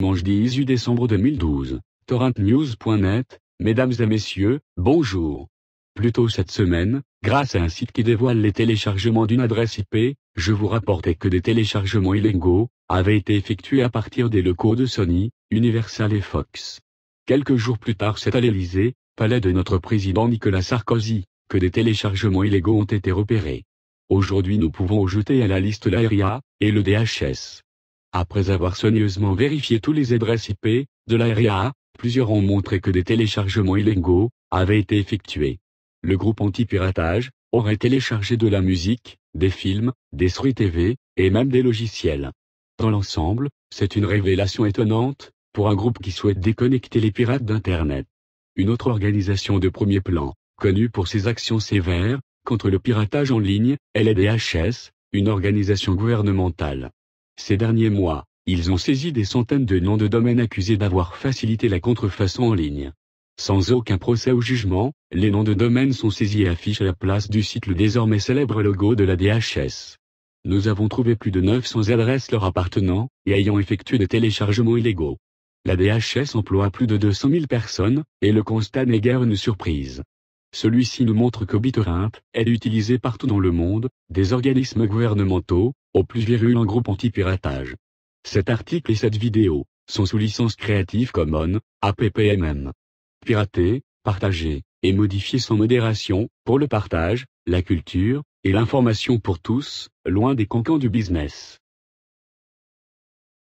10 18 décembre 2012, torrentnews.net, mesdames et messieurs, bonjour. Plus tôt cette semaine, grâce à un site qui dévoile les téléchargements d'une adresse IP, je vous rapportais que des téléchargements illégaux avaient été effectués à partir des locaux de Sony, Universal et Fox. Quelques jours plus tard, c'est à l'Elysée, palais de notre président Nicolas Sarkozy, que des téléchargements illégaux ont été repérés. Aujourd'hui, nous pouvons jeter à la liste l'ARIA et le DHS. Après avoir soigneusement vérifié tous les adresses IP, de la plusieurs ont montré que des téléchargements illégaux, avaient été effectués. Le groupe anti-piratage, aurait téléchargé de la musique, des films, des séries TV, et même des logiciels. Dans l'ensemble, c'est une révélation étonnante, pour un groupe qui souhaite déconnecter les pirates d'Internet. Une autre organisation de premier plan, connue pour ses actions sévères, contre le piratage en ligne, est une organisation gouvernementale. Ces derniers mois, ils ont saisi des centaines de noms de domaines accusés d'avoir facilité la contrefaçon en ligne. Sans aucun procès ou jugement, les noms de domaines sont saisis et affichent à la place du site le désormais célèbre logo de la DHS. Nous avons trouvé plus de 900 adresses leur appartenant et ayant effectué des téléchargements illégaux. La DHS emploie plus de 200 000 personnes, et le constat n'est guère une surprise. Celui-ci nous montre que est utilisé partout dans le monde, des organismes gouvernementaux, aux plus virulents groupes anti-piratage. Cet article et cette vidéo sont sous licence Creative Commons, APPMM. Pirater, partager, et modifier sans modération, pour le partage, la culture, et l'information pour tous, loin des cancans du business.